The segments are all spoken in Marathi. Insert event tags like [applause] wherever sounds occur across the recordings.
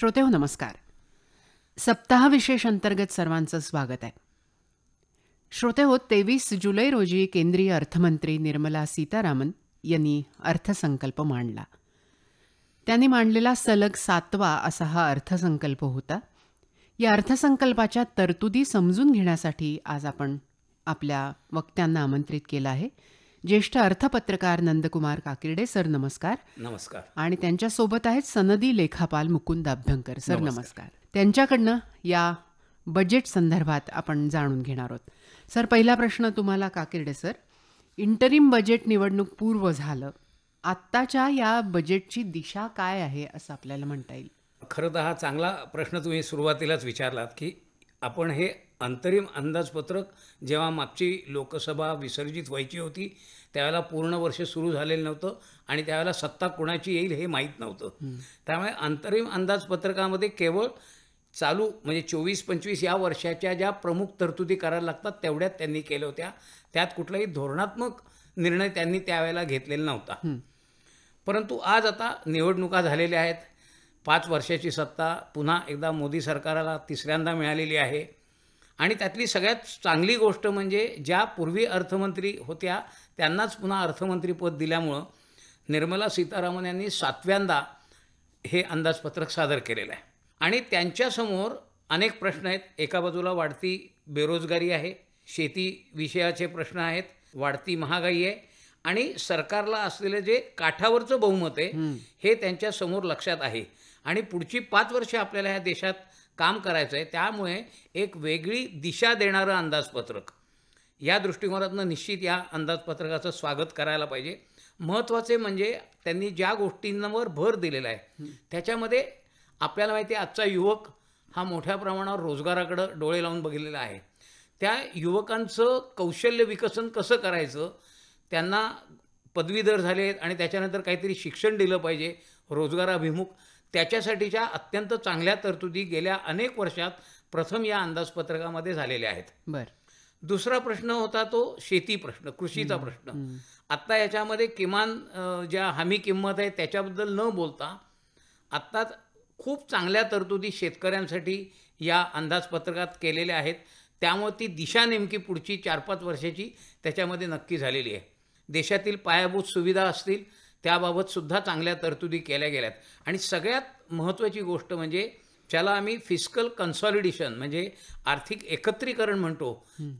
श्रोते हो नमस्कार विशेष अंतर्गत सर्वांचं स्वागत आहे श्रोते हो तेवीस जुलै रोजी केंद्रीय अर्थमंत्री निर्मला सीतारामन यांनी अर्थसंकल्प मांडला त्यांनी मांडलेला सलग सातवा असा हा अर्थसंकल्प होता या अर्थसंकल्पाच्या तरतुदी समजून घेण्यासाठी आज आपण आपल्या वक्त्यांना आमंत्रित केलं आहे ज्येष्ठ अर्थपत्रकार नंदकुमार काकिर्डे सर नमस्कार नमस्कार आणि त्यांच्यासोबत आहेत सनदी लेखापाल मुकुंद अभ्यंकर सर नमस्कार त्यांच्याकडनं या बजेट संदर्भात आपण जाणून घेणार आहोत सर पहिला प्रश्न तुम्हाला काकिर्डे सर इंटरिम बजेट निवडणूक पूर्व झालं आत्ताच्या या बजेटची दिशा काय आहे असं आपल्याला म्हणता येईल खरं तर हा चांगला प्रश्न तुम्ही सुरुवातीलाच विचारलात की आपण हे अंतरिम अंदाजपत्रक जेव्हा मागची लोकसभा विसर्जित व्हायची होती त्यावेळेला पूर्ण वर्ष सुरू झालेलं नव्हतं आणि त्यावेळेला सत्ता कोणाची येईल हे माहीत नव्हतं त्यामुळे अंतरिम अंदाजपत्रकामध्ये केवळ चालू म्हणजे चोवीस पंचवीस या वर्षाच्या ज्या प्रमुख तरतुदी करायला लागतात तेवढ्यात त्यांनी केल्या होत्या त्यात कुठलाही धोरणात्मक निर्णय त्यांनी त्यावेळेला घेतलेला नव्हता परंतु आज आता निवडणुका झालेल्या आहेत पाच वर्षाची सत्ता पुन्हा एकदा मोदी सरकारला तिसऱ्यांदा मिळालेली आहे आणि त्यातली सगळ्यात चांगली गोष्ट म्हणजे ज्या पूर्वी अर्थमंत्री होत्या त्यांनाच पुन्हा अर्थमंत्रीपद दिल्यामुळं निर्मला सीतारामन यांनी सातव्यांदा हे अंदाजपत्रक सादर केलेलं आहे आणि त्यांच्यासमोर अनेक प्रश्न आहेत एका बाजूला वाढती बेरोजगारी आहे शेती विषयाचे प्रश्न आहेत वाढती महागाई आहे आणि सरकारला असलेलं जे काठावरचं बहुमत आहे हे त्यांच्यासमोर लक्षात आहे आणि पुढची पाच वर्षे आपल्याला ह्या देशात काम करायचं आहे त्यामुळे एक वेगळी दिशा देणारं अंदाजपत्रक या दृष्टिकोनातनं निश्चित या अंदाजपत्रकाचं स्वागत करायला पाहिजे महत्त्वाचे म्हणजे त्यांनी ज्या गोष्टींवर भर दिलेला आहे त्याच्यामध्ये आपल्याला माहिती आहे आजचा युवक हा मोठ्या प्रमाणावर रोजगाराकडं डोळे लावून बघितलेला आहे त्या युवकांचं कौशल्य विकसन कसं करायचं त्यांना पदवीधर झाले आणि त्याच्यानंतर काहीतरी शिक्षण दिलं पाहिजे रोजगाराभिमुख त्याच्यासाठीच्या अत्यंत चांगल्या तरतुदी गेल्या अनेक वर्षात प्रथम या अंदाजपत्रकामध्ये झालेल्या आहेत बरं दुसरा प्रश्न होता तो शेती प्रश्न कृषीचा प्रश्न आत्ता याच्यामध्ये किमान ज्या हमी किंमत आहे त्याच्याबद्दल न बोलता आत्ता खूप चांगल्या तरतुदी शेतकऱ्यांसाठी या अंदाजपत्रकात केलेल्या आहेत त्यामुळे ती दिशा नेमकी पुढची चार पाच वर्षाची त्याच्यामध्ये नक्की झालेली आहे देशातील पायाभूत सुविधा असतील त्याबाबतसुद्धा चांगल्या तरतुदी केल्या गेल्यात आणि सगळ्यात महत्त्वाची गोष्ट म्हणजे ज्याला आम्ही फिस्कल कन्सॉलिडेशन म्हणजे आर्थिक एकत्रीकरण म्हणतो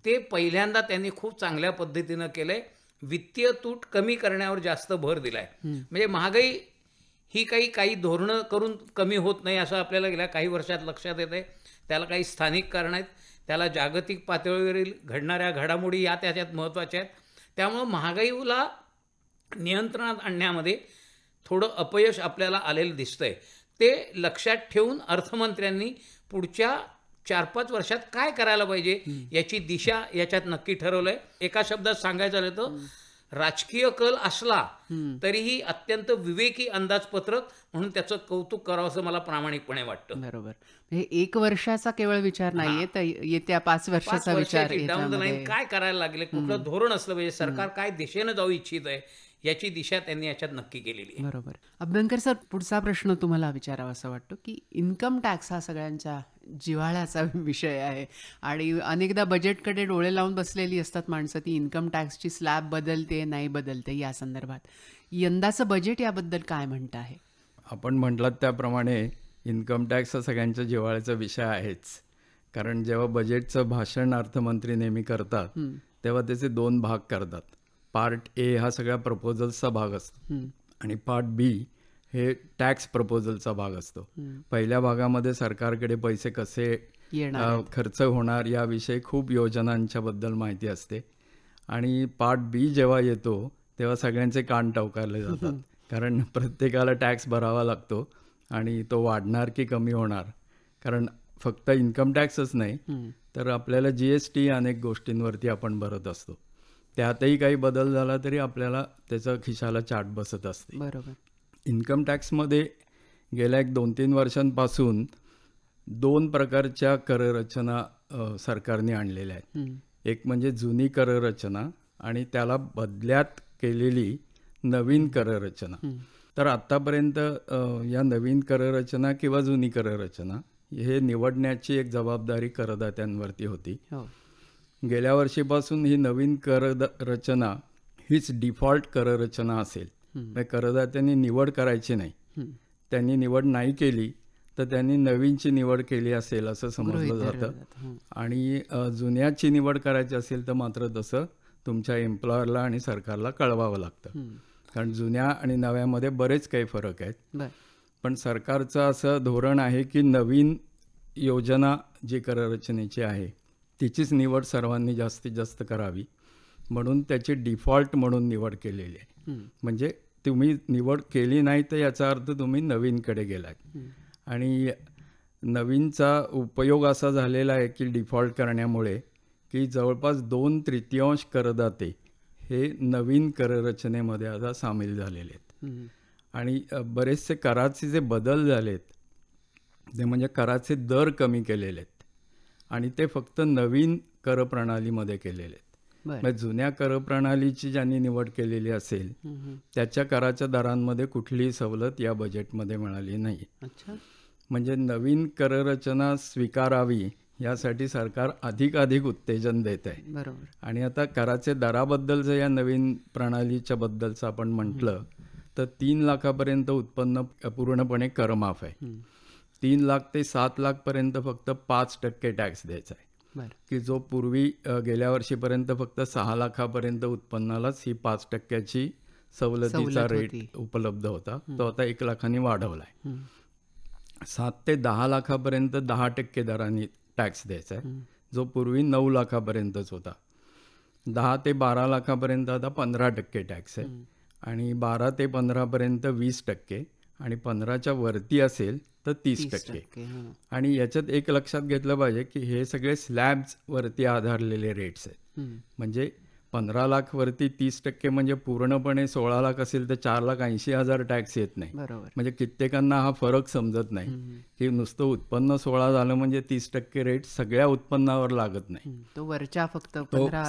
ते पहिल्यांदा त्यांनी खूप चांगल्या पद्धतीनं केलं आहे वित्तीय तूट कमी करण्यावर जास्त भर दिला आहे म्हणजे महागाई ही काही काही धोरणं करून कमी होत नाही असं आपल्याला गेल्या काही वर्षात लक्षात येत आहे त्याला काही स्थानिक कारण आहेत त्याला जागतिक पातळीवरील घडणाऱ्या घडामोडी या त्याच्यात महत्त्वाच्या आहेत त्यामुळं महागाईला नियंत्रणात आणण्यामध्ये थोडं अपयश आपल्याला आलेलं दिसतं आहे ते लक्षात ठेवून अर्थमंत्र्यांनी पुढच्या चार पाच वर्षात काय करायला पाहिजे याची दिशा याच्यात नक्की ठरवलंय एका शब्दात सांगायचं झालं तर राजकीय कल असला तरीही अत्यंत विवेकी अंदाजपत्रक म्हणून त्याचं कौतुक करावं असं मला प्रामाणिकपणे वाटतं बरोबर हे म्हणजे एक वर्षाचा केवळ विचार नाहीये तर येत्या पाच वर्षाचा विचार काय करायला लागले कुठलं धोरण असलं पाहिजे सरकार काय दिशेनं जाऊ इच्छित आहे याची दिशा त्यांनी याच्यात नक्की केलेली आहे बरोबर अभ्यंकर सर पुढचा प्रश्न तुम्हाला विचारावा असं वाटतो की इन्कम टॅक्स हा सगळ्यांच्या जिव्हाळ्याचा विषय आहे आणि अनेकदा बजेटकडे डोळे लावून बसलेली असतात माणसं ती इन्कम टॅक्सची स्लॅब बदलते नाही बदलते या संदर्भात यंदाचं बजेट याबद्दल काय म्हणतं आहे आपण म्हटलात त्याप्रमाणे इन्कम टॅक्स हा सगळ्यांच्या जिव्हाळ्याचा विषय आहेच कारण जेव्हा बजेटचं भाषण अर्थमंत्री नेहमी करतात तेव्हा त्याचे दोन भाग करतात पार्ट ए हा सगळ्या प्रपोजल्सचा भाग असतो आणि पार्ट बी हे टॅक्स प्रपोजलचा भाग असतो पहिल्या भागामध्ये सरकारकडे पैसे कसे खर्च होणार याविषयी खूप योजनांच्या बद्दल माहिती असते आणि पार्ट बी जेव्हा येतो तेव्हा सगळ्यांचे कान टवकारले [laughs] जातात कारण प्रत्येकाला टॅक्स भरावा लागतो आणि तो वाढणार की कमी होणार कारण फक्त इन्कम टॅक्सच नाही तर आपल्याला जीएसटी अनेक गोष्टींवरती आपण भरत असतो त्यातही काही बदल झाला तरी आपल्याला त्याचा खिशाला चाट बसत असते बरोबर इन्कम टॅक्समध्ये गेल्या एक दोन तीन वर्षांपासून दोन प्रकारच्या कररचना सरकारने आणलेल्या आहेत एक म्हणजे जुनी कररचना आणि त्याला बदल्यात केलेली नवीन कररचना तर आत्तापर्यंत या नवीन कररचना किंवा जुनी कररचना हे निवडण्याची एक जबाबदारी करदात्यांवरती होती हो. गेल्या वर्षीपासून ही नवीन कर रचना हीच डिफॉल्ट कररचना असेल म्हणजे करदात्यांनी निवड करायची नाही त्यांनी निवड नाही केली तर त्यांनी नवीनची निवड केली असेल असं समजलं जातं आणि जुन्याची निवड करायची असेल तर मात्र तसं तुमच्या एम्प्लॉयरला आणि सरकारला कळवावं लागतं कारण जुन्या आणि नव्यामध्ये बरेच काही फरक आहेत पण सरकारचं असं धोरण आहे की नवीन योजना जी कररचनेची आहे तिचीच निवड सर्वांनी जास्तीत जास्त करावी म्हणून त्याची डिफॉल्ट म्हणून निवड केलेली आहे म्हणजे तुम्ही निवड केली नाही तर याचा अर्थ तुम्ही नवीनकडे गेलात आणि नवीनचा उपयोग असा झालेला आहे की डिफॉल्ट करण्यामुळे की जवळपास दोन तृतीयांश करदाते हे नवीन कररचनेमध्ये आता सामील झालेले आहेत आणि बरेचसे कराचे जे बदल झालेत ते म्हणजे कराचे दर कमी केलेले आहेत आणि ते फक्त नवीन करप्रणालीमध्ये केलेले आहेत जुन्या म्हणजे जुन्या करप्रणालीची ज्यांनी निवड केलेली असेल त्याच्या कराच्या दरांमध्ये कुठलीही सवलत या बजेटमध्ये मिळाली नाही म्हणजे नवीन कररचना स्वीकारावी यासाठी सरकार अधिक अधिक उत्तेजन देत आहे आणि आता कराचे दराबद्दल या नवीन प्रणालीच्या बद्दलचं आपण म्हटलं तर तीन लाखापर्यंत उत्पन्न पूर्णपणे करमाफ आहे तीन लाख ते सात लाखपर्यंत फक्त पाच टक्के टॅक्स द्यायचा आहे की जो पूर्वी गेल्या वर्षीपर्यंत फक्त सहा लाखापर्यंत उत्पन्नालाच ही पाच टक्क्याची सवलतीचा रेट उपलब्ध होता तो आता एक लाखांनी वाढवलाय सात ते दहा लाखापर्यंत दहा टक्के दराने टॅक्स द्यायचा आहे जो पूर्वी नऊ लाखापर्यंतच होता दहा ते बारा लाखापर्यंत आता पंधरा टक्के टॅक्स आहे आणि बारा ते पंधरापर्यंत वीस टक्के आणि पंधराच्या वरती असेल तर तीस टक्के हो. आणि याच्यात एक लक्षात घेतलं पाहिजे की हे सगळे स्लॅब्स वरती आधारलेले रेट्स आहेत म्हणजे पंधरा लाख वरती तीस टक्के म्हणजे पूर्णपणे सोळा लाख असेल तर चार लाख ऐंशी हजार टॅक्स येत नाही म्हणजे कित्येकांना हा फरक समजत नाही की नुसतं उत्पन्न सोळा झालं म्हणजे तीस टक्के रेट सगळ्या उत्पन्नावर लागत नाही तो वरच्या फक्त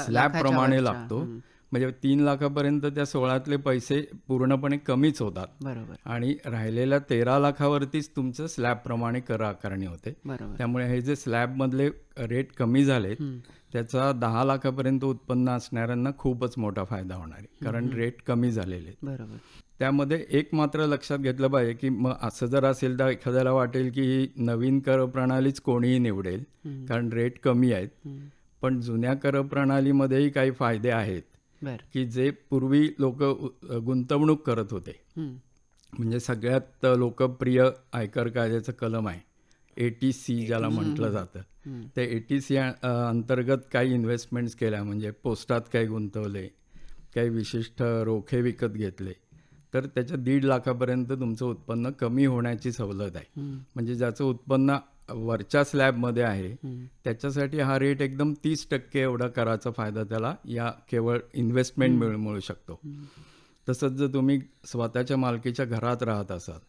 स्लॅब प्रमाणे लागतो म्हणजे तीन लाखापर्यंत त्या सोळातले पैसे पूर्णपणे कमीच होतात बरोबर आणि राहिलेल्या तेरा लाखावरतीच तुमचं प्रमाणे कर आकारणी होते त्यामुळे हे जे मधले रेट कमी झाले त्याचा दहा लाखापर्यंत उत्पन्न असणाऱ्यांना खूपच मोठा फायदा होणार आहे कारण रेट कमी झालेले बरोबर त्यामध्ये एक मात्र लक्षात घेतलं पाहिजे की मग असं जर असेल तर एखाद्याला वाटेल की ही नवीन कर प्रणालीच कोणीही निवडेल कारण रेट कमी आहेत पण जुन्या कर प्रणालीमध्येही काही फायदे आहेत की जे पूर्वी लोक गुंतवणूक करत होते म्हणजे सगळ्यात लोकप्रिय आयकर कायद्याचं कलम आहे ए टी सी ज्याला म्हटलं जातं ते ए टी सी अंतर्गत काही इन्व्हेस्टमेंट केल्या म्हणजे पोस्टात काही गुंतवले काही विशिष्ट रोखे विकत घेतले तर त्याच्या दीड लाखापर्यंत तुमचं उत्पन्न कमी होण्याची सवलत आहे म्हणजे ज्याचं उत्पन्न वरच्या स्लॅबमध्ये आहे त्याच्यासाठी हा रेट एकदम तीस टक्के एवढा कराचा फायदा त्याला या केवळ इन्व्हेस्टमेंट मिळू मिळू शकतो तसंच जर तुम्ही स्वतःच्या मालकीच्या घरात राहत असाल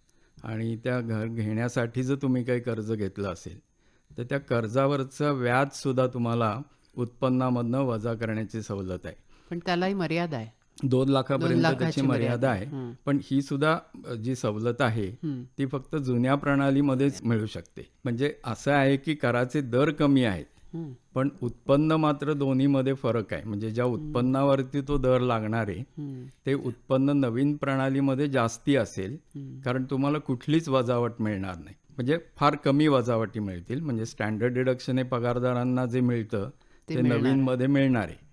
आणि त्या घर घेण्यासाठी जर तुम्ही काही कर्ज घेतलं असेल तर त्या कर्जावरचं व्याजसुद्धा तुम्हाला उत्पन्नामधनं वजा करण्याची सवलत आहे पण त्यालाही मर्यादा आहे दोन लाखापर्यंत त्याची मर्यादा आहे पण ही सुद्धा जी सवलत आहे ती फक्त जुन्या प्रणालीमध्येच मिळू शकते म्हणजे असं आहे की कराचे दर कमी आहेत पण उत्पन्न मात्र दोन्हीमध्ये फरक आहे म्हणजे ज्या उत्पन्नावरती तो दर लागणार आहे ते उत्पन्न नवीन प्रणालीमध्ये जास्ती असेल कारण तुम्हाला कुठलीच वजावट मिळणार नाही म्हणजे फार कमी वजावटी मिळतील म्हणजे स्टँडर्ड डिडक्शन हे पगारदारांना जे मिळतं ते नवीन मध्ये मिळणार आहे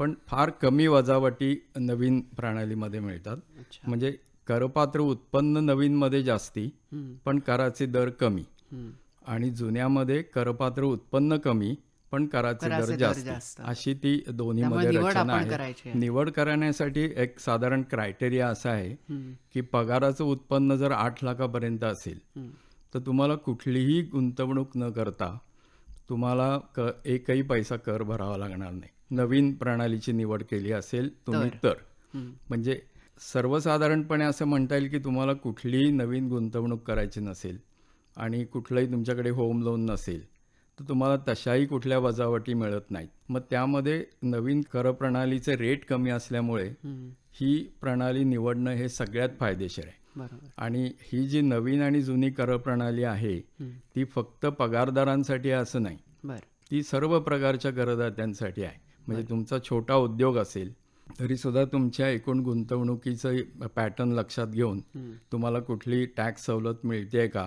पण फार कमी वजावटी नवीन प्रणालीमध्ये मिळतात म्हणजे करपात्र उत्पन्न नवीन मध्ये जास्ती पण कराचे दर कमी आणि जुन्यामध्ये करपात्र उत्पन्न कमी पण कराचे दर जास्त अशी ती दोन्ही मध्ये रचना आहे निवड करण्यासाठी एक साधारण क्रायटेरिया असा आहे की पगाराचं उत्पन्न जर आठ लाखापर्यंत असेल तर तुम्हाला कुठलीही गुंतवणूक न करता तुम्हाला एकही पैसा कर भरावा लागणार नाही नवीन प्रणालीची निवड केली असेल तुम्ही तर म्हणजे सर्वसाधारणपणे असं म्हणता येईल की तुम्हाला कुठलीही नवीन गुंतवणूक करायची नसेल आणि कुठलंही तुमच्याकडे होम लोन नसेल तर तुम्हाला तशाही कुठल्या वजावटी मिळत नाहीत मग त्यामध्ये नवीन कर प्रणालीचे रेट कमी असल्यामुळे ही प्रणाली निवडणं हे सगळ्यात फायदेशीर आहे आणि ही जी नवीन आणि जुनी कर प्रणाली आहे ती फक्त पगारदारांसाठी असं नाही ती सर्व प्रकारच्या करदात्यांसाठी आहे म्हणजे तुमचा छोटा उद्योग असेल तरी सुद्धा तुमच्या एकूण गुंतवणुकीचं पॅटर्न लक्षात घेऊन तुम्हाला कुठली टॅक्स सवलत मिळते का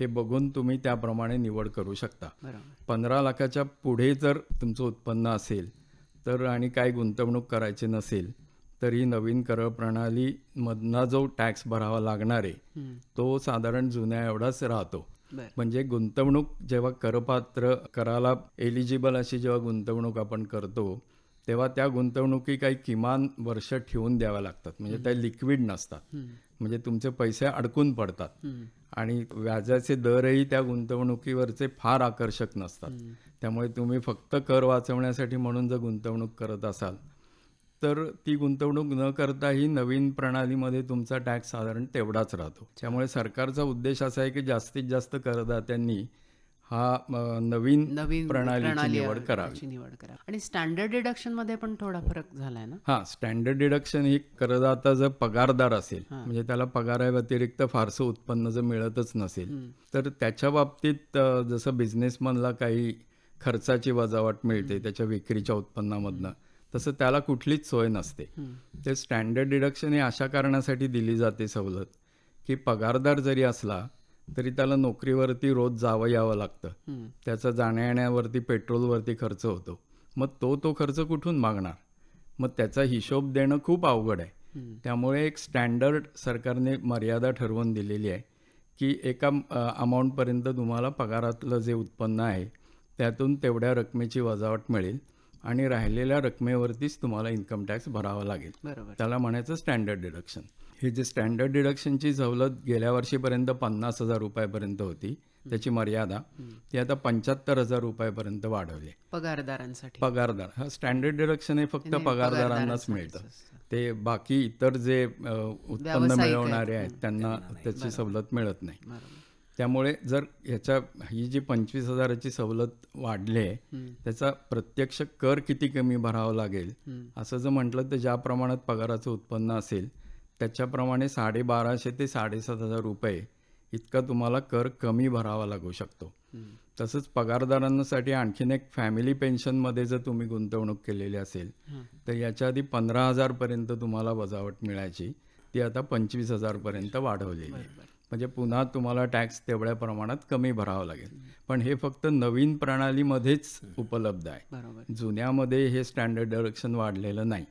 हे बघून तुम्ही त्याप्रमाणे निवड करू शकता पंधरा लाखाच्या पुढे जर तुमचं उत्पन्न असेल तर आणि काय गुंतवणूक करायची नसेल तरी नवीन कर मधना जो टॅक्स भरावा लागणार आहे तो साधारण जुन्या एवढाच राहतो म्हणजे गुंतवणूक जेव्हा करपात्र कराला एलिजिबल अशी जेव्हा गुंतवणूक आपण करतो तेव्हा त्या गुंतवणुकी काही किमान वर्ष ठेवून द्याव्या लागतात म्हणजे त्या लिक्विड नसतात म्हणजे तुमचे पैसे अडकून पडतात आणि व्याजाचे दरही त्या गुंतवणुकीवरचे फार आकर्षक नसतात त्यामुळे तुम्ही फक्त कर वाचवण्यासाठी म्हणून जर गुंतवणूक करत असाल तर ती गुंतवणूक न करताही नवीन प्रणालीमध्ये तुमचा टॅक्स साधारण तेवढाच राहतो त्यामुळे सरकारचा उद्देश असा आहे की जास्तीत जास्त करदात्यांनी हा नवीन नवीन प्रणाली निवड निवड करा आणि स्टँडर्ड डिडक्शन मध्ये पण थोडा फरक झालाय ना हा स्टँडर्ड डिडक्शन ही करदाता जर पगारदार असेल म्हणजे त्याला पगाराव्यतिरिक्त फारसं उत्पन्न जर मिळतच नसेल तर त्याच्या बाबतीत जसं बिझनेसमनला काही खर्चाची वजावट मिळते त्याच्या विक्रीच्या उत्पन्नामधनं तसं त्याला कुठलीच सोय नसते ते स्टँडर्ड डिडक्शन हे अशा कारणासाठी दिली जाते सवलत की पगारदार जरी असला तरी त्याला नोकरीवरती रोज जावं यावं लागतं त्याचा जाण्या येण्यावरती पेट्रोलवरती खर्च होतो मग तो तो खर्च कुठून मागणार मग त्याचा हिशोब देणं खूप अवघड आहे त्यामुळे एक स्टँडर्ड सरकारने मर्यादा ठरवून दिलेली आहे की एका अमाऊंटपर्यंत तुम्हाला पगारातलं जे उत्पन्न आहे त्यातून तेवढ्या रकमेची वजावट मिळेल आणि राहिलेल्या रकमेवरतीच तुम्हाला इन्कम टॅक्स भरावा लागेल बरोबर त्याला म्हणायचं स्टँडर्ड डिडक्शन हे जे स्टँडर्ड डिडक्शनची सवलत गेल्या वर्षीपर्यंत पन्नास हजार रुपयापर्यंत होती त्याची मर्यादा ती आता पंच्याहत्तर हजार रुपयापर्यंत वाढवली पगारदारांसाठी पगारदार हा स्टँडर्ड डिडक्शन हे फक्त पगारदारांनाच मिळतं ते बाकी इतर जे उत्पन्न मिळवणारे आहेत त्यांना त्याची सवलत मिळत नाही त्यामुळे जर ह्याच्या ही जी पंचवीस हजाराची सवलत वाढली आहे त्याचा प्रत्यक्ष कर किती कमी भरावा लागेल असं जर म्हटलं तर ज्या प्रमाणात पगाराचं उत्पन्न असेल त्याच्याप्रमाणे साडेबाराशे ते साडेसात हजार रुपये इतका तुम्हाला कर कमी भरावा लागू शकतो तसंच पगारदारांसाठी आणखीन एक फॅमिली पेन्शनमध्ये जर तुम्ही गुंतवणूक केलेली असेल तर याच्या आधी पंधरा हजारपर्यंत तुम्हाला वजावट मिळायची ती आता पंचवीस हजारपर्यंत वाढवलेली आहे म्हणजे पुन्हा तुम्हाला टॅक्स तेवढ्या प्रमाणात कमी भरावा लागेल पण हे फक्त नवीन प्रणालीमध्येच उपलब्ध आहे जुन्यामध्ये हे स्टँडर्ड डायरेक्शन वाढलेलं नाही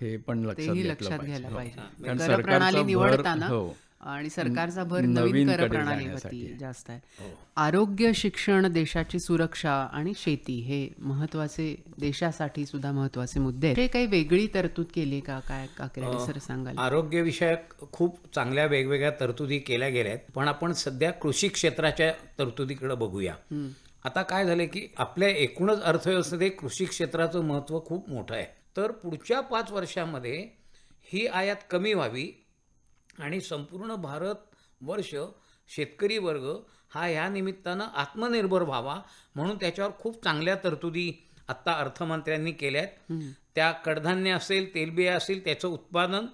हे पण लक्षात घ्यायला हो. पाहिजे कारण सरकारचा भर हो आणि सरकारचा भर नवीन कर प्रणालीवरती जास्त आहे हो. आरोग्य शिक्षण देशाची सुरक्षा आणि शेती हे महत्वाचे देशासाठी सुद्धा महत्वाचे मुद्दे हे काही वेगळी तरतूद केली का काय काकडे सर आरोग्य विषयक खूप चांगल्या वेगवेगळ्या तरतुदी केल्या गेल्या आहेत पण आपण सध्या कृषी क्षेत्राच्या तरतुदीकडे बघूया आता काय झालं की आपल्या एकूणच अर्थव्यवस्थेत कृषी क्षेत्राचं महत्व खूप मोठं आहे तर पुढच्या पाच वर्षामध्ये ही आयात कमी व्हावी आणि संपूर्ण भारत वर्ष शेतकरी वर्ग हा ह्या निमित्तानं आत्मनिर्भर व्हावा म्हणून त्याच्यावर खूप चांगल्या तरतुदी आत्ता अर्थमंत्र्यांनी केल्या आहेत त्या कडधान्य असेल तेलबिया असेल त्याचं उत्पादन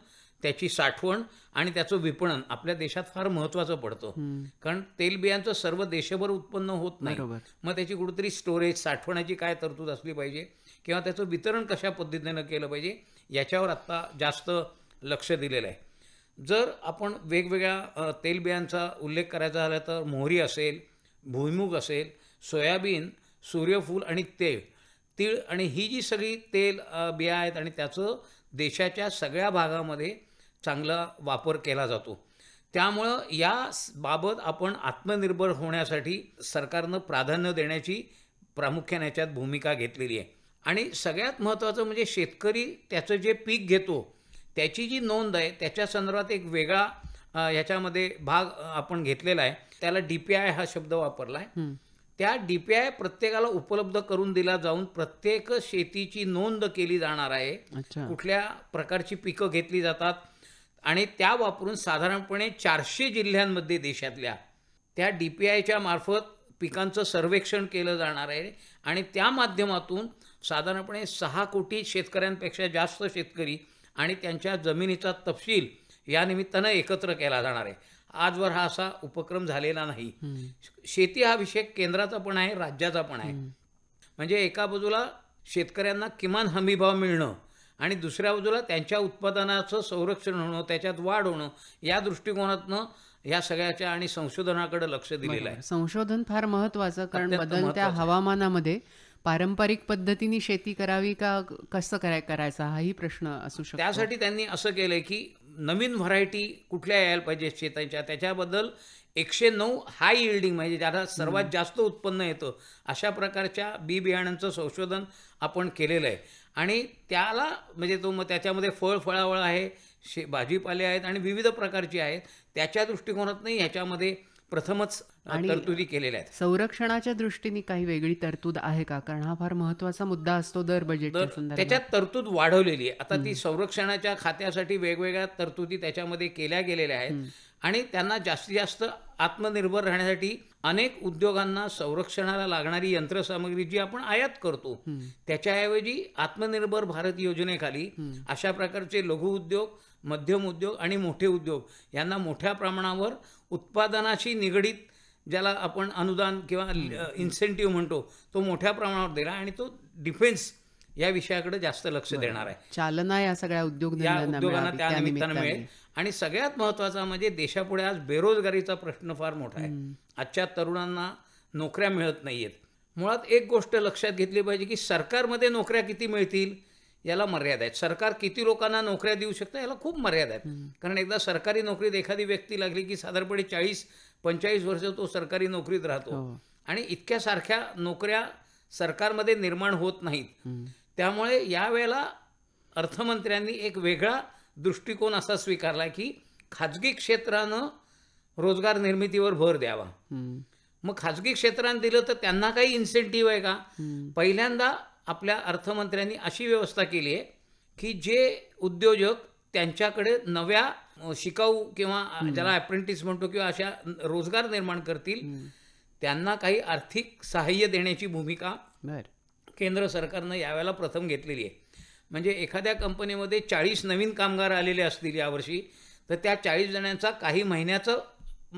त्याची साठवण आणि त्याचं विपणन आपल्या देशात फार महत्वाचं पडतं कारण तेलबियांचं सर्व देशभर उत्पन्न होत नाही मग त्याची कुठेतरी स्टोरेज साठवण्याची काय तरतूद असली पाहिजे किंवा त्याचं वितरण कशा पद्धतीनं केलं पाहिजे याच्यावर आत्ता जास्त लक्ष दिलेलं आहे जर आपण वेगवेगळ्या तेलबियांचा उल्लेख करायचा झाला तर मोहरी असेल भुईमूग असेल सोयाबीन सूर्यफूल आणि तेल तीळ आणि ही जी सगळी तेल बिया आहेत आणि त्याचं देशाच्या सगळ्या भागामध्ये चांगला वापर केला जातो त्यामुळं या बाबत आपण आत्मनिर्भर होण्यासाठी सरकारनं प्राधान्य देण्याची प्रामुख्याने याच्यात भूमिका घेतलेली आहे आणि सगळ्यात महत्त्वाचं म्हणजे शेतकरी त्याचं जे पीक घेतो त्याची जी नोंद आहे त्याच्या संदर्भात एक वेगळा ह्याच्यामध्ये भाग आपण घेतलेला आहे त्याला डी पी आय हा शब्द वापरला आहे त्या डी पी आय प्रत्येकाला उपलब्ध करून दिला जाऊन प्रत्येक शेतीची नोंद केली जाणार आहे कुठल्या प्रकारची पिकं घेतली जातात आणि त्या वापरून साधारणपणे चारशे जिल्ह्यांमध्ये देशातल्या त्या डी पी आयच्या मार्फत पिकांचं सर्वेक्षण केलं जाणार आहे आणि त्या माध्यमातून साधारणपणे सहा कोटी शेतकऱ्यांपेक्षा जास्त शेतकरी आणि त्यांच्या जमिनीचा तपशील या निमित्तानं एकत्र केला जाणार आहे आजवर हा असा उपक्रम झालेला नाही शेती हा विषय केंद्राचा पण आहे राज्याचा पण आहे म्हणजे एका बाजूला शेतकऱ्यांना किमान हमीभाव मिळणं आणि दुसऱ्या बाजूला त्यांच्या उत्पादनाचं संरक्षण होणं त्याच्यात वाढ होणं या दृष्टिकोनातनं या सगळ्याच्या आणि संशोधनाकडे लक्ष दिलेलं आहे संशोधन फार महत्वाचं कारण बदलत्या हवामानामध्ये पारंपरिक पद्धतीने शेती करावी का कसं कराय करायचा हाही प्रश्न असू शकतो त्यासाठी त्यांनी असं केलं की नवीन व्हरायटी कुठल्या यायला पाहिजे शेतांच्या त्याच्याबद्दल एकशे नऊ हाय इल्डिंग म्हणजे ज्याला सर्वात जास्त उत्पन्न येतं अशा प्रकारच्या बी बियाणांचं संशोधन आपण केलेलं आहे आणि त्याला म्हणजे तो मग त्याच्यामध्ये फळ फळावळ आहे शे भाजीपाले आहेत आणि विविध प्रकारची आहेत त्याच्या दृष्टिकोनातूनही ह्याच्यामध्ये प्रथमच तरतुदी केलेल्या आहेत संरक्षणाच्या दृष्टीने काही वेगळी तरतूद आहे का कारण हा फार महत्वाचा मुद्दा असतो दर बजेट त्याच्यात तरतूद वाढवलेली आहे आता ती संरक्षणाच्या खात्यासाठी वेगवेगळ्या तरतुदी त्याच्यामध्ये केल्या गेलेल्या आहेत आणि त्यांना जास्तीत जास्त आत्मनिर्भर राहण्यासाठी अनेक उद्योगांना संरक्षणाला लागणारी यंत्रसामग्री जी आपण आयात करतो त्याच्याऐवजी आत्मनिर्भर भारत योजनेखाली अशा प्रकारचे लघु उद्योग मध्यम उद्योग आणि मोठे उद्योग यांना मोठ्या प्रमाणावर उत्पादनाशी निगडीत ज्याला आपण अनुदान किंवा इन्सेंटिव्ह म्हणतो तो मोठ्या प्रमाणावर दिला आणि तो डिफेन्स या विषयाकडे जास्त लक्ष देणार आहे चालना या सगळ्या उद्योग उद्योगांना त्या निमित्तानं मिळेल आणि सगळ्यात महत्वाचा म्हणजे देशापुढे आज बेरोजगारीचा प्रश्न फार मोठा आहे आजच्या तरुणांना नोकऱ्या मिळत नाही आहेत मुळात एक गोष्ट लक्षात घेतली पाहिजे की सरकारमध्ये नोकऱ्या किती मिळतील याला मर्यादा आहेत सरकार किती लोकांना नोकऱ्या देऊ शकतं याला खूप मर्यादा आहेत कारण एकदा सरकारी नोकरीत एखादी व्यक्ती लागली की साधारणपणे चाळीस पंचाळीस वर्ष तो सरकारी नोकरीत राहतो हो. आणि इतक्या सारख्या नोकऱ्या सरकारमध्ये निर्माण होत नाहीत त्यामुळे यावेळेला अर्थमंत्र्यांनी एक वेगळा दृष्टिकोन असा स्वीकारला की खाजगी क्षेत्रानं रोजगार निर्मितीवर भर द्यावा मग खाजगी क्षेत्रानं दिलं तर त्यांना काही इन्सेंटिव्ह आहे का पहिल्यांदा आपल्या अर्थमंत्र्यांनी अशी व्यवस्था केली आहे की जे उद्योजक त्यांच्याकडे नव्या शिकाऊ किंवा ज्याला अप्रेंटिस म्हणतो किंवा अशा रोजगार निर्माण करतील त्यांना काही आर्थिक सहाय्य देण्याची भूमिका केंद्र सरकारनं यावेळेला प्रथम घेतलेली आहे म्हणजे एखाद्या कंपनीमध्ये चाळीस नवीन कामगार आलेले असतील यावर्षी तर त्या चाळीस जणांचा काही महिन्याचं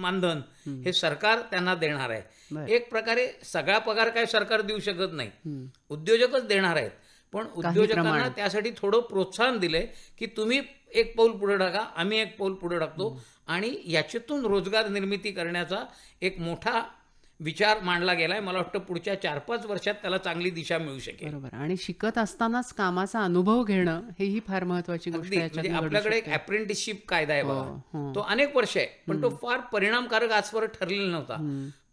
मानधन हे सरकार त्यांना देणार आहे एक प्रकारे सगळा पगार काय सरकार देऊ शकत नाही उद्योजकच देणार आहेत पण उद्योजकांना त्यासाठी थोडं प्रोत्साहन दिलंय की तुम्ही एक पाऊल पुढे टाका आम्ही एक पाऊल पुढे टाकतो आणि याच्यातून रोजगार निर्मिती करण्याचा एक मोठा विचार मांडला गेलाय मला वाटतं पुढच्या चार पाच वर्षात त्याला चांगली दिशा मिळू शकेल बरोबर आणि शिकत असतानाच कामाचा अनुभव घेणं हेही फार महत्वाची गोष्ट म्हणजे आपल्याकडे एक अप्रेंटिसशिप कायदा आहे हो, बाबा हो. तो अनेक वर्ष आहे पण तो फार परिणामकारक आजवर ठरलेला नव्हता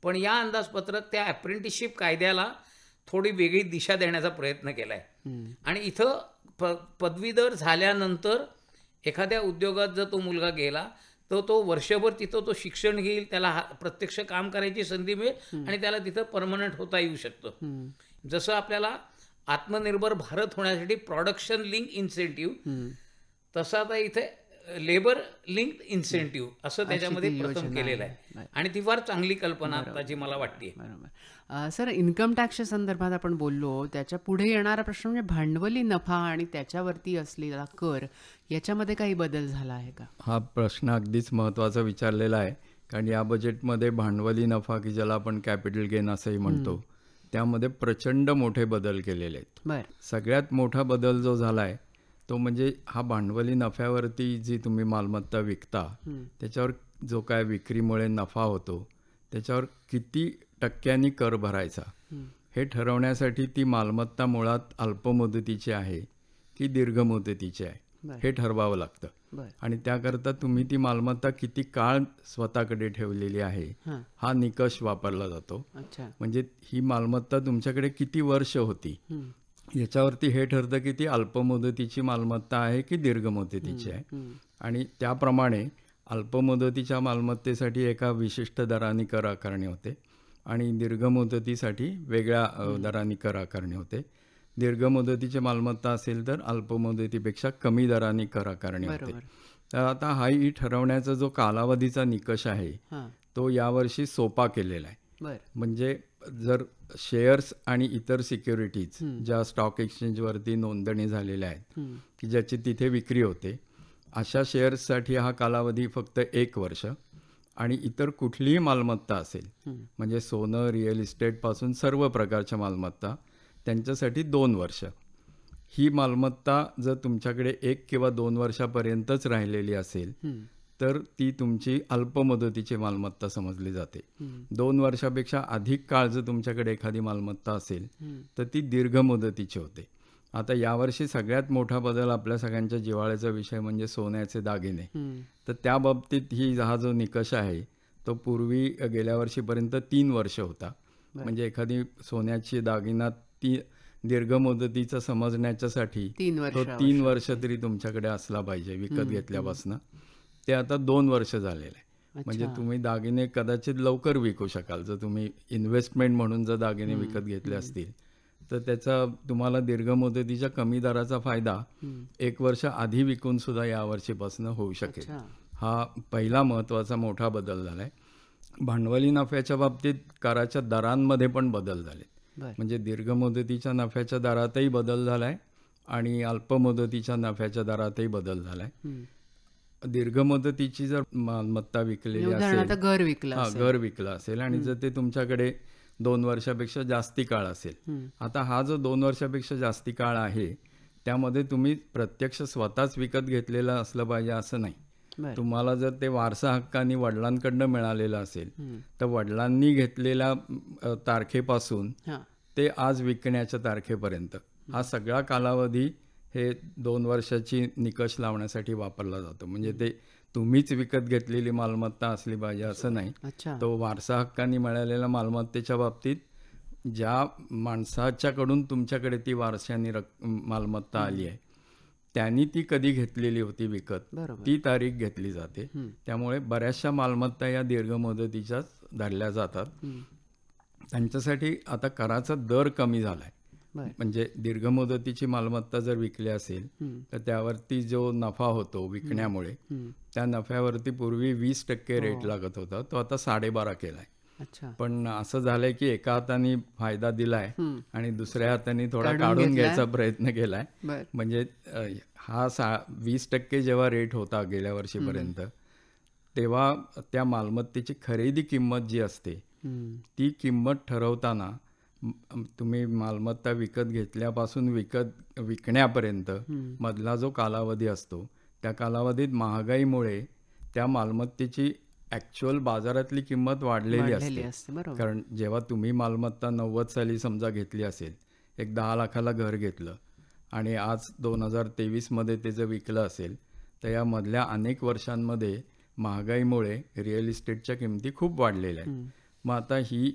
पण या अंदाजपत्रात त्या अप्रेंटिसशिप कायद्याला थोडी वेगळी दिशा देण्याचा प्रयत्न केलाय आणि इथं पदवीधर झाल्यानंतर एखाद्या उद्योगात जर तो मुलगा गेला तर तो वर्षभर तिथं तो शिक्षण घेईल त्याला प्रत्यक्ष काम करायची संधी मिळेल आणि त्याला तिथं परमनंट होता येऊ शकतं जसं आपल्याला आत्मनिर्भर भारत होण्यासाठी प्रॉडक्शन लिंक इन्सेंटिव्ह तसा आता इथे लेबर लिंक्ड इन्सेंटिव्ह असं त्याच्यामध्ये प्रथम केलेलं आहे आणि ती फार चांगली कल्पना जी मला वाटते सर इन्कम टॅक्सच्या संदर्भात आपण बोललो त्याच्या पुढे येणारा प्रश्न म्हणजे भांडवली नफा आणि त्याच्यावरती असलेला कर याच्यामध्ये काही बदल झाला आहे का हा प्रश्न अगदीच महत्त्वाचा विचारलेला आहे कारण या बजेटमध्ये भांडवली नफा की ज्याला आपण कॅपिटल गेन असंही म्हणतो त्यामध्ये प्रचंड मोठे बदल केलेले आहेत सगळ्यात मोठा बदल जो झाला आहे तो म्हणजे हा भांडवली नफ्यावरती जी तुम्ही मालमत्ता विकता त्याच्यावर जो काय विक्रीमुळे नफा होतो त्याच्यावर किती टक्क्यांनी कर भरायचा हे ठरवण्यासाठी ती मालमत्ता मुळात मुदतीची आहे की दीर्घ मुदतीची आहे हे ठरवावं लागतं आणि त्याकरता तुम्ही ती मालमत्ता किती काळ स्वतःकडे ठेवलेली आहे हा निकष वापरला जातो म्हणजे ही मालमत्ता तुमच्याकडे किती वर्ष होती याच्यावरती हे ठरतं की ती अल्पमुदतीची मालमत्ता आहे की दीर्घ मुदतीची आहे आणि त्याप्रमाणे अल्पमुदतीच्या मालमत्तेसाठी एका विशिष्ट दराने कर आकारणी होते आणि दीर्घ मुदतीसाठी वेगळ्या दराने कर आकारणी होते दीर्घ मुदतीची मालमत्ता असेल तर अल्पमुदतीपेक्षा कमी दराने कर आकारणी होते तर आता हाही ठरवण्याचा जो कालावधीचा निकष आहे तो यावर्षी सोपा केलेला आहे म्हणजे जर शेअर्स आणि इतर सिक्युरिटीज ज्या स्टॉक एक्सचेंजवरती नोंदणी झालेल्या आहेत की ज्याची तिथे विक्री होते अशा शेअर्ससाठी हा कालावधी फक्त एक वर्ष आणि इतर कुठलीही मालमत्ता असेल म्हणजे सोनं रिअल इस्टेटपासून सर्व प्रकारच्या मालमत्ता त्यांच्यासाठी दोन वर्ष ही मालमत्ता जर तुमच्याकडे एक किंवा दोन वर्षापर्यंतच राहिलेली असेल तर ती तुमची अल्पमुदतीची मालमत्ता समजली जाते दोन वर्षापेक्षा अधिक काळ जर तुमच्याकडे एखादी मालमत्ता असेल तर ती दीर्घ मुदतीची होते आता यावर्षी सगळ्यात मोठा बदल आपल्या सगळ्यांच्या जिवाळ्याचा विषय म्हणजे सोन्याचे दागिने तर त्या बाबतीत ही हा जो निकष आहे तो पूर्वी गेल्या वर्षीपर्यंत तीन वर्ष होता म्हणजे एखादी सोन्याची दागिना ती दीर्घ मुदतीचा समजण्याच्यासाठी तीन वर्ष तरी तुमच्याकडे असला पाहिजे विकत घेतल्यापासून ते आता दोन वर्ष झालेले आहे म्हणजे तुम्ही दागिने कदाचित लवकर विकू शकाल जर तुम्ही इन्व्हेस्टमेंट म्हणून जर दागिने विकत घेतले असतील तर त्याचा तुम्हाला दीर्घ मुदतीच्या कमी दराचा फायदा एक वर्ष आधी विकून सुद्धा यावर्षीपासून होऊ शकेल हा पहिला महत्वाचा मोठा बदल झालाय भांडवली नफ्याच्या बाबतीत कराच्या दरांमध्ये पण बदल झाले म्हणजे दीर्घ मुदतीच्या नफ्याच्या दरातही बदल झालाय आणि अल्प मुदतीच्या नफ्याच्या दरातही बदल झालाय दीर्घ मुदतीची जर मालमत्ता विकलेली म्हणजे असेल घर विकलं घर विकला असेल आणि जर ते तुमच्याकडे दोन वर्षापेक्षा जास्ती काळ असेल आता हा जो दोन वर्षापेक्षा जास्ती काळ आहे त्यामध्ये तुम्ही प्रत्यक्ष स्वतःच विकत घेतलेलं असलं पाहिजे असं नाही तुम्हाला जर ते वारसा हक्कानी वडिलांकडनं मिळालेलं असेल तर वडिलांनी घेतलेल्या तारखेपासून ते आज विकण्याच्या तारखेपर्यंत हा सगळा कालावधी हे दोन वर्षाची निकष लावण्यासाठी वापरला जातो म्हणजे ते तुम्हीच विकत घेतलेली मालमत्ता असली पाहिजे असं नाही तो वारसा हक्काने मिळालेल्या मालमत्तेच्या बाबतीत ज्या माणसाच्याकडून तुमच्याकडे ती वारशाने रक् मालमत्ता आली आहे त्यांनी ती कधी घेतलेली होती विकत ती तारीख घेतली जाते त्यामुळे बऱ्याचशा मालमत्ता या दीर्घ मुदतीच्याच धरल्या जातात त्यांच्यासाठी आता कराचा दर कमी झाला आहे म्हणजे दीर्घ मुदतीची मालमत्ता जर विकली असेल तर त्यावरती जो नफा होतो विकण्यामुळे त्या नफ्यावरती पूर्वी वीस टक्के हो. रेट लागत होता तो आता साडेबारा केलाय पण असं झालंय की एका हाताने फायदा दिलाय आणि दुसऱ्या हाताने थोडा काढून घ्यायचा प्रयत्न केलाय म्हणजे हा वीस टक्के जेव्हा रेट होता गेल्या वर्षीपर्यंत तेव्हा त्या मालमत्तेची खरेदी किंमत जी असते ती किंमत ठरवताना तुम्ही मालमत्ता विकत घेतल्यापासून विकत विकण्यापर्यंत मधला जो कालावधी असतो त्या कालावधीत महागाईमुळे त्या मालमत्तेची ॲक्च्युअल बाजारातली किंमत वाढलेली असते कारण जेव्हा तुम्ही मालमत्ता नव्वद साली समजा घेतली असेल एक दहा लाखाला घर घेतलं आणि आज दोन हजार तेवीसमध्ये ते जर विकलं असेल तर या मधल्या अनेक वर्षांमध्ये महागाईमुळे रिअल इस्टेटच्या किमती खूप वाढलेल्या आहेत मग आता ही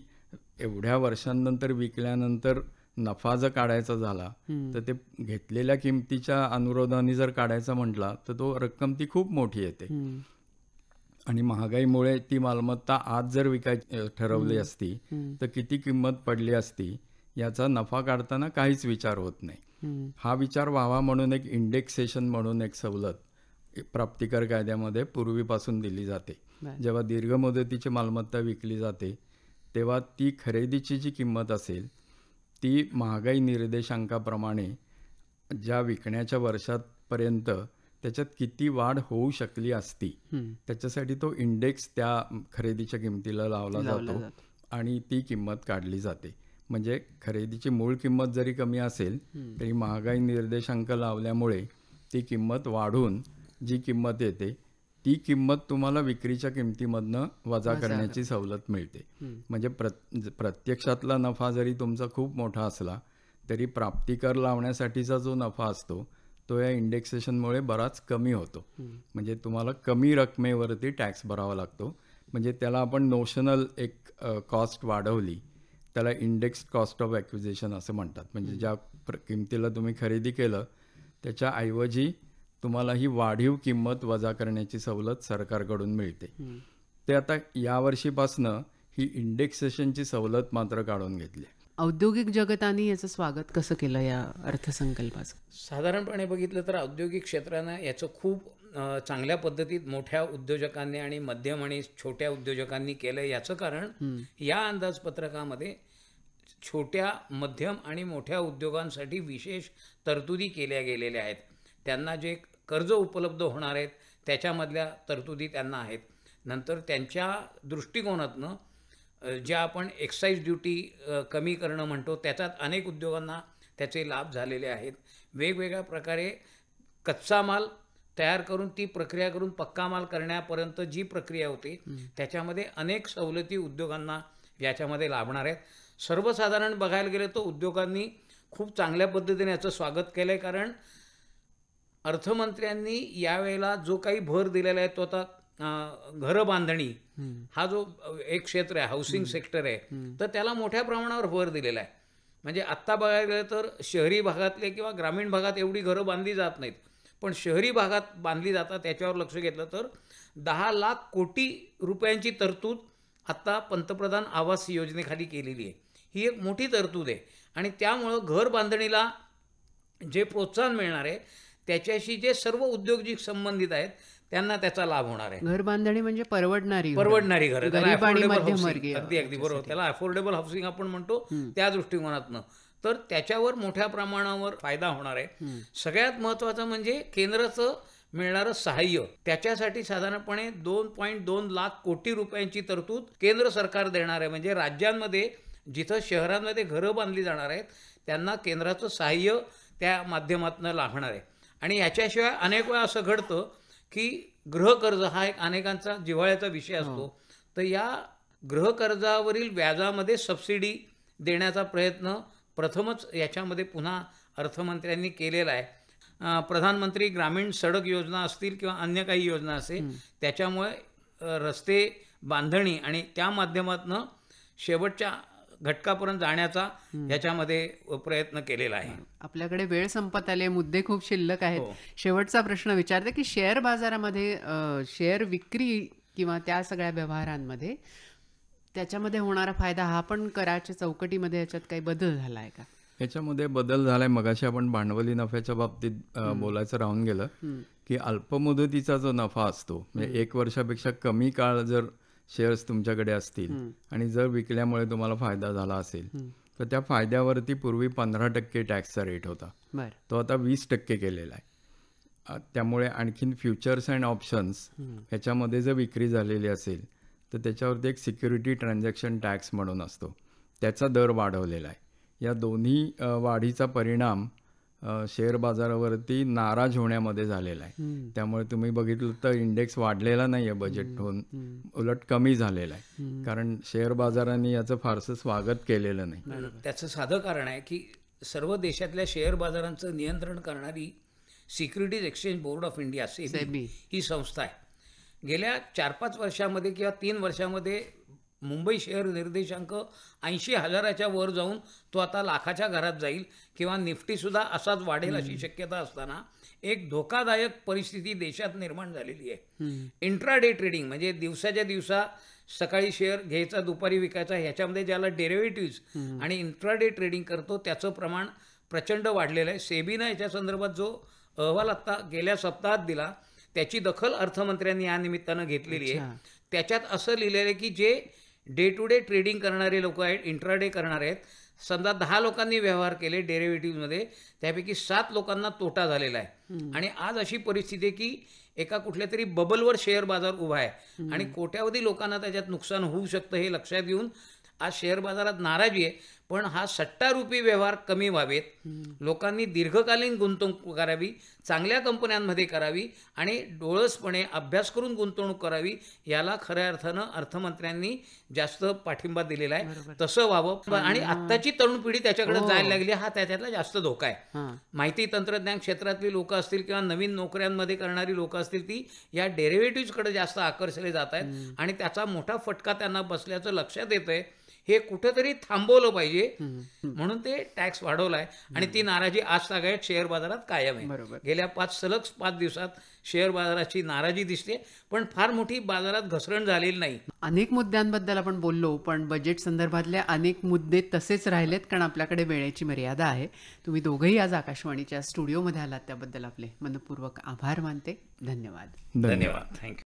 एवढ्या वर्षांनंतर विकल्यानंतर नफा जर काढायचा झाला तर ते घेतलेल्या किमतीच्या अनुरोधाने जर काढायचा म्हटला तर तो रक्कम ती खूप मोठी येते आणि महागाईमुळे ती मालमत्ता आज जर विकायची ठरवली असती तर किती किंमत पडली असती याचा नफा काढताना काहीच विचार होत नाही हा विचार व्हावा म्हणून एक इंडेक्सेशन म्हणून एक सवलत प्राप्तिकर कायद्यामध्ये पूर्वीपासून दिली जाते जेव्हा दीर्घ मुदतीची मालमत्ता विकली जाते तेव्हा ती खरेदीची जी किंमत असेल ती महागाई निर्देशांकाप्रमाणे ज्या विकण्याच्या वर्षापर्यंत त्याच्यात किती वाढ होऊ शकली असती त्याच्यासाठी तो इंडेक्स त्या खरेदीच्या किमतीला लावला जातो आणि ती किंमत काढली जाते म्हणजे खरेदीची मूळ किंमत जरी कमी असेल तरी महागाई निर्देशांक लावल्यामुळे ती किंमत वाढून जी किंमत येते ती किंमत तुम्हाला विक्रीच्या किमतीमधनं वजा करण्याची सवलत मिळते म्हणजे प्रत्यक्षातला नफा जरी तुमचा खूप मोठा असला तरी प्राप्तिकर लावण्यासाठीचा जो नफा असतो तो या इंडेक्सेशनमुळे बराच कमी होतो म्हणजे तुम्हाला कमी रकमेवरती टॅक्स भरावा लागतो म्हणजे त्याला आपण नोशनल एक कॉस्ट वाढवली त्याला इंडेक्स कॉस्ट ऑफ ॲक्विजेशन असं म्हणतात म्हणजे ज्या किमतीला तुम्ही खरेदी केलं त्याच्याऐवजी तुम्हाला ही वाढीव किंमत वजा करण्याची सवलत सरकारकडून मिळते ते आता यावर्षीपासनं ही इंडेक्सेशनची सवलत मात्र काढून घेतली औद्योगिक जगताने याचं स्वागत कसं केलं या अर्थसंकल्पाचं साधारणपणे बघितलं तर औद्योगिक क्षेत्रानं याचं खूप चांगल्या पद्धतीत मोठ्या उद्योजकांनी आणि मध्यम आणि छोट्या उद्योजकांनी केलं याचं कारण या अंदाजपत्रकामध्ये छोट्या मध्यम आणि मोठ्या उद्योगांसाठी विशेष तरतुदी केल्या गेलेल्या आहेत त्यांना जे कर्ज उपलब्ध होणार आहेत त्याच्यामधल्या तरतुदी त्यांना आहेत नंतर त्यांच्या दृष्टिकोनातनं ज्या आपण एक्साईज ड्युटी कमी करणं म्हणतो त्याच्यात अनेक उद्योगांना त्याचे लाभ झालेले आहेत वेगवेगळ्या प्रकारे कच्चा माल तयार करून ती प्रक्रिया करून पक्का माल करण्यापर्यंत जी प्रक्रिया होती त्याच्यामध्ये अनेक सवलती उद्योगांना याच्यामध्ये लाभणार आहेत सर्वसाधारण बघायला गेलं तर उद्योगांनी खूप चांगल्या पद्धतीने याचं स्वागत केलं आहे कारण अर्थमंत्र्यांनी यावेळेला जो काही भर दिलेला आहे तो आता घरं बांधणी हा जो एक क्षेत्र आहे हाऊसिंग सेक्टर आहे तर त्याला मोठ्या प्रमाणावर भर दिलेला आहे म्हणजे आत्ता बघायला गेलं तर शहरी भागातले किंवा ग्रामीण भागात एवढी घरं बांधली जात नाहीत पण शहरी भागात बांधली जातात त्याच्यावर लक्ष घेतलं तर दहा लाख कोटी रुपयांची तरतूद आत्ता पंतप्रधान आवास योजनेखाली केलेली आहे ही एक मोठी तरतूद आहे आणि त्यामुळं घर बांधणीला जे प्रोत्साहन मिळणार आहे त्याच्याशी जे सर्व उद्योगिक संबंधित आहेत त्यांना त्याचा लाभ होणार आहे घर बांधणी म्हणजे परवडणारी परवडणारी घर अगदी अगदी बरोबर त्याला अफोर्डेबल हाऊसिंग आपण म्हणतो त्या दृष्टिकोनातनं तर त्याच्यावर मोठ्या प्रमाणावर फायदा होणार आहे सगळ्यात महत्वाचं म्हणजे केंद्राचं मिळणारं सहाय्य त्याच्यासाठी साधारणपणे दोन पॉईंट दोन लाख कोटी रुपयांची तरतूद केंद्र सरकार देणार आहे म्हणजे राज्यांमध्ये जिथं शहरांमध्ये घरं बांधली जाणार आहेत त्यांना केंद्राचं सहाय्य त्या माध्यमातून लाभणार आहे आणि याच्याशिवाय अनेक वेळा असं घडतं की गृहकर्ज हा एक अनेकांचा जिव्हाळ्याचा विषय हो. असतो तर या गृहकर्जावरील व्याजामध्ये सबसिडी देण्याचा प्रयत्न प्रथमच याच्यामध्ये पुन्हा अर्थमंत्र्यांनी केलेला आहे प्रधानमंत्री ग्रामीण सडक योजना असतील किंवा अन्य काही योजना असेल त्याच्यामुळे रस्ते बांधणी आणि त्या माध्यमातून शेवटच्या घटकापर्यंत जाण्याचा याच्यामध्ये प्रयत्न केलेला आहे आपल्याकडे वेळ संपत आले मुद्दे खूप शिल्लक आहेत हो. शेवटचा प्रश्न विचारते की शेअर बाजारामध्ये शेअर विक्री किंवा त्या सगळ्या व्यवहारांमध्ये त्याच्यामध्ये होणारा फायदा हा पण कराच्या चौकटीमध्ये याच्यात काही बदल झाला आहे का याच्यामध्ये बदल झालाय मगाशी आपण भांडवली नफ्याच्या बाबतीत बोलायचं राहून गेलं की अल्पमुदतीचा जो नफा असतो म्हणजे एक वर्षापेक्षा कमी काळ जर शेअर्स तुमच्याकडे असतील आणि जर विकल्यामुळे तुम्हाला फायदा झाला असेल तर त्या फायद्यावरती पूर्वी पंधरा टक्के टॅक्सचा रेट होता तो आता वीस टक्के केलेला आहे त्यामुळे आणखीन फ्युचर्स अँड ऑप्शन्स ह्याच्यामध्ये जर विक्री झालेली असेल तर त्याच्यावरती एक सिक्युरिटी ट्रान्झॅक्शन टॅक्स म्हणून असतो त्याचा दर वाढवलेला आहे या दोन्ही वाढीचा परिणाम शेअर बाजारावरती नाराज होण्यामध्ये झालेला आहे त्यामुळे तुम्ही बघितलं तर इंडेक्स वाढलेला नाही आहे बजेट होऊन उलट कमी झालेला आहे कारण शेअर बाजाराने याचं फारसं स्वागत केलेलं नाही त्याचं साधं कारण आहे की सर्व देशातल्या शेअर बाजारांचं नियंत्रण करणारी securities exchange board of India SEBI ही संस्था आहे गेल्या चार पाच वर्षामध्ये किंवा तीन वर्षामध्ये मुंबई शेअर निर्देशांक ऐंशी हजाराच्या वर जाऊन तो आता लाखाच्या घरात जाईल किंवा निफ्टीसुद्धा असाच वाढेल अशी शक्यता असताना एक धोकादायक परिस्थिती देशात निर्माण झालेली आहे इंट्राडे ट्रेडिंग म्हणजे दिवसाच्या दिवसा सकाळी शेअर घ्यायचा दुपारी विकायचा ह्याच्यामध्ये ज्याला डेरेव्हेटिव्ह आणि इंट्राडे ट्रेडिंग करतो त्याचं प्रमाण प्रचंड वाढलेलं आहे सेबीनं याच्या संदर्भात जो अहवाल आत्ता गेल्या सप्ताहात दिला त्याची दखल अर्थमंत्र्यांनी या निमित्तानं घेतलेली आहे त्याच्यात असं लिहिलेलं आहे की जे डे टू डे ट्रेडिंग करणारे लोक आहेत इंट्राडे करणारे आहेत समजा दहा लोकांनी व्यवहार केले डेरेव्हेटिव्हमध्ये त्यापैकी सात लोकांना तोटा झालेला आहे आणि आज अशी परिस्थिती आहे की एका कुठल्या तरी बबलवर शेअर बाजार उभा आहे आणि कोट्यावधी लोकांना त्याच्यात नुकसान होऊ शकतं हे लक्षात घेऊन आज शेअर बाजारात नाराजी आहे पण हा सट्टारूपी व्यवहार कमी व्हावेत लोकांनी दीर्घकालीन गुंतवणूक करावी चांगल्या कंपन्यांमध्ये करावी आणि डोळसपणे अभ्यास करून गुंतवणूक करावी याला खऱ्या अर्थानं अर्थमंत्र्यांनी जास्त पाठिंबा दिलेला आहे तसं व्हावं आणि आत्ताची तरुण पिढी त्याच्याकडे हो. जायला लागली हा त्याच्यातला जास्त धोका आहे माहिती तंत्रज्ञान क्षेत्रातली लोक असतील किंवा नवीन नोकऱ्यांमध्ये करणारी लोक असतील ती या डेरेव्हेटिव्हकडे जास्त आकर्षले जात आहेत आणि त्याचा मोठा फटका त्यांना बसल्याचं लक्षात येत आहे हे कुठंतरी थांबवलं पाहिजे म्हणून ते टॅक्स वाढवलाय आणि ती नाराजी आज सगळ्यात शेअर बाजारात कायम आहे गेल्या पाच सलग पाच दिवसात शेअर बाजाराची नाराजी दिसते पण फार मोठी बाजारात घसरण झालेली नाही अनेक मुद्द्यांबद्दल आपण बोललो पण बजेट संदर्भातले अनेक मुद्दे तसेच राहिलेत कारण आपल्याकडे वेळेची मर्यादा आहे तुम्ही दोघंही आज आकाशवाणीच्या स्टुडिओमध्ये आलात त्याबद्दल आपले मनपूर्वक आभार मानते धन्यवाद धन्यवाद थँक्यू